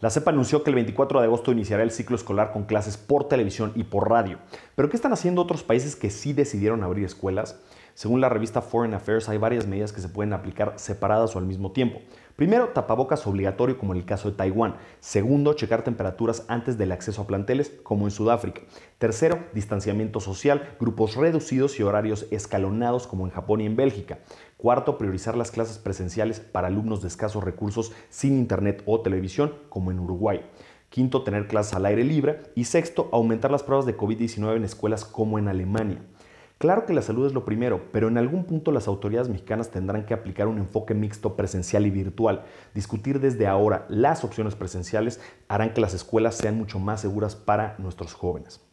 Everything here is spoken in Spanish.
La CEPA anunció que el 24 de agosto iniciará el ciclo escolar con clases por televisión y por radio. Pero ¿qué están haciendo otros países que sí decidieron abrir escuelas? Según la revista Foreign Affairs, hay varias medidas que se pueden aplicar separadas o al mismo tiempo. Primero, tapabocas obligatorio como en el caso de Taiwán. Segundo, checar temperaturas antes del acceso a planteles como en Sudáfrica. Tercero, distanciamiento social, grupos reducidos y horarios escalonados como en Japón y en Bélgica. Cuarto, priorizar las clases presenciales para alumnos de escasos recursos sin internet o televisión como en Uruguay. Quinto, tener clases al aire libre. Y sexto, aumentar las pruebas de COVID-19 en escuelas como en Alemania. Claro que la salud es lo primero, pero en algún punto las autoridades mexicanas tendrán que aplicar un enfoque mixto presencial y virtual. Discutir desde ahora las opciones presenciales harán que las escuelas sean mucho más seguras para nuestros jóvenes.